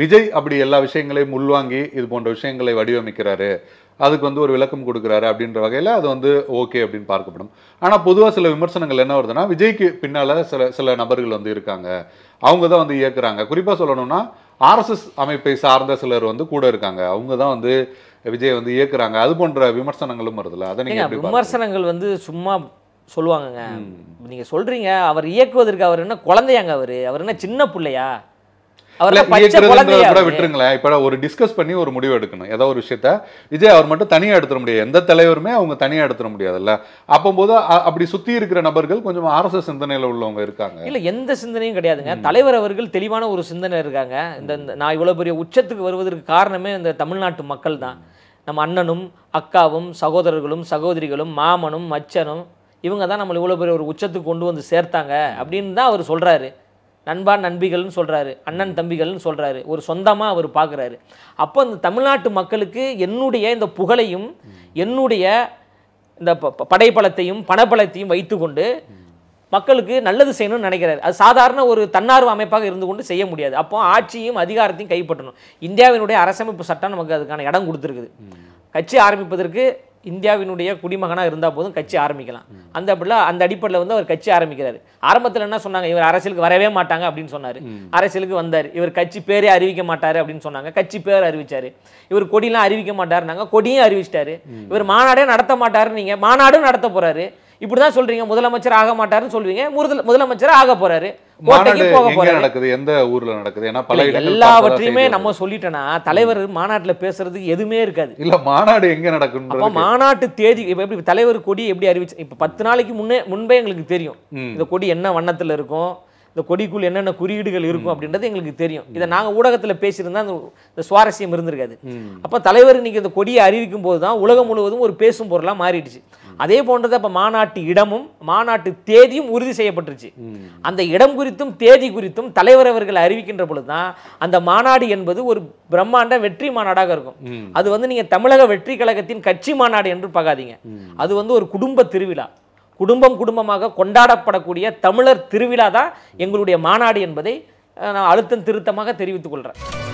விஜய் அப்படி எல்லா விஷயங்களையும் உள்வாங்கி இது போன்ற விஷயங்களை வடிவமைக்கிறாரு அதுக்கு வந்து ஒரு விளக்கம் கொடுக்குறாரு அப்படின்ற வகையில் அது வந்து ஓகே அப்படின்னு பார்க்கப்படும் ஆனால் பொதுவாக சில விமர்சனங்கள் என்ன வருதுன்னா விஜய்க்கு பின்னால் சில சில நபர்கள் வந்து இருக்காங்க அவங்க தான் வந்து இயக்குறாங்க குறிப்பாக சொல்லணும்னா ஆர்எஸ்எஸ் அமைப்பை சார்ந்த சிலர் வந்து கூட இருக்காங்க அவங்க தான் வந்து விஜய் வந்து இயக்குறாங்க அது போன்ற விமர்சனங்களும் வருதுல்ல அதை நீங்கள் விமர்சனங்கள் வந்து சும்மா சொல்லுவாங்கங்க நீங்கள் சொல்கிறீங்க அவர் இயக்குவதற்கு அவர் என்ன குழந்தையாங்க அவர் அவர் என்ன சின்ன பிள்ளையா கூட விட்டுருங்களேன் இப்போ ஒரு டிஸ்கஸ் பண்ணி ஒரு முடிவு எடுக்கணும் ஏதோ ஒரு விஷயத்த விஜய் அவர் மட்டும் தனியாக எடுத்துட முடியாது எந்த தலைவருமே அவங்க தனியாக எடுத்துட முடியாதுல்ல அப்படி இருக்கிற நபர்கள் கொஞ்சம் உள்ளவங்க இருக்காங்க இல்லை எந்த சிந்தனையும் கிடையாதுங்க தலைவர் அவர்கள் தெளிவான ஒரு சிந்தனை இருக்காங்க இந்த நான் பெரிய உச்சத்துக்கு வருவதற்கு காரணமே இந்த தமிழ்நாட்டு மக்கள் தான் நம்ம அண்ணனும் அக்காவும் சகோதரர்களும் சகோதரிகளும் மாமனும் மச்சனும் இவங்க தான் நம்மளை இவ்வளோ பெரிய ஒரு உச்சத்துக்கு கொண்டு வந்து சேர்த்தாங்க அப்படின்னு தான் அவர் சொல்கிறாரு நண்பா நண்பிகள்னு சொல்கிறாரு அண்ணன் தம்பிகள்னு சொல்கிறாரு ஒரு சொந்தமாக அவர் பார்க்குறாரு அப்போ இந்த தமிழ்நாட்டு மக்களுக்கு என்னுடைய இந்த புகழையும் என்னுடைய இந்த படைப்பலத்தையும் பணப்பலத்தையும் வைத்துக்கொண்டு மக்களுக்கு நல்லது செய்யணும்னு நினைக்கிறாரு அது சாதாரண ஒரு தன்னார்வ அமைப்பாக இருந்து கொண்டு செய்ய முடியாது அப்போ ஆட்சியும் அதிகாரத்தையும் கைப்பற்றணும் இந்தியாவினுடைய அரசமைப்பு சட்டம் நமக்கு அதுக்கான இடம் கொடுத்துருக்குது கட்சி ஆரம்பிப்பதற்கு இந்தியாவினுடைய குடிமகனாக இருந்தால் போதும் கட்சி ஆரம்பிக்கலாம் அந்த அப்படிலாம் அந்த அடிப்படையில் வந்து அவர் கட்சி ஆரம்பிக்கிறார் ஆரம்பத்தில் என்ன சொன்னாங்க இவர் அரசியலுக்கு வரவே மாட்டாங்க அப்படின்னு சொன்னார் அரசியலுக்கு வந்தார் இவர் கட்சி பேரே அறிவிக்க மாட்டார் அப்படின்னு சொன்னாங்க கட்சி பேர் அறிவிச்சார் இவர் கொடிலாம் அறிவிக்க மாட்டார்னாங்க கொடியும் அறிவிச்சிட்டாரு இவர் மாநாடே நடத்த மாட்டாருன்னு நீங்கள் மாநாடும் நடத்த போகிறாரு இப்படிதான் சொல்றீங்க முதலமைச்சர் ஆக மாட்டாருன்னு சொல்றீங்க முதல் முதலமைச்சர் ஆக போறாரு நடக்குது எந்த ஊர்ல நடக்குது எல்லாவற்றையுமே நம்ம தலைவர் மாநாட்டுல பேசுறதுக்கு எதுவுமே இருக்காது இல்ல மாநாடு எங்க மாநாட்டு தேதி எப்படி தலைவர் கொடி எப்படி அறிவிச்சு இப்ப பத்து நாளைக்கு முன்னே முன்பே எங்களுக்கு தெரியும் இந்த கொடி என்ன வண்ணத்துல இருக்கும் இந்த கொடிக்குள் என்னென்ன குறியீடுகள் இருக்கும் அப்படின்றது எங்களுக்கு தெரியும் இதை நாங்கள் ஊடகத்தில் பேசியிருந்தா இந்த சுவாரஸ்யம் இருந்திருக்காது அப்போ தலைவர் இன்னைக்கு இந்த கொடியை அறிவிக்கும் போது தான் உலகம் முழுவதும் ஒரு பேசும் பொருளாக மாறிடுச்சு அதே போன்றது அப்போ மாநாட்டு இடமும் மாநாட்டு தேதியும் உறுதி செய்யப்பட்டுருச்சு அந்த இடம் குறித்தும் தேதி குறித்தும் தலைவர் அவர்கள் அறிவிக்கின்ற பொழுது தான் அந்த மாநாடு என்பது ஒரு பிரம்மாண்ட வெற்றி மாநாடாக இருக்கும் அது வந்து நீங்கள் தமிழக வெற்றி கழகத்தின் கட்சி மாநாடு என்று பார்க்காதீங்க அது வந்து ஒரு குடும்ப திருவிழா குடும்பம் குடும்பமாக கொண்டாடப்படக்கூடிய தமிழர் திருவிழா தான் எங்களுடைய மாநாடு என்பதை நான் அழுத்தம் திருத்தமாக தெரிவித்துக் கொள்கிறேன்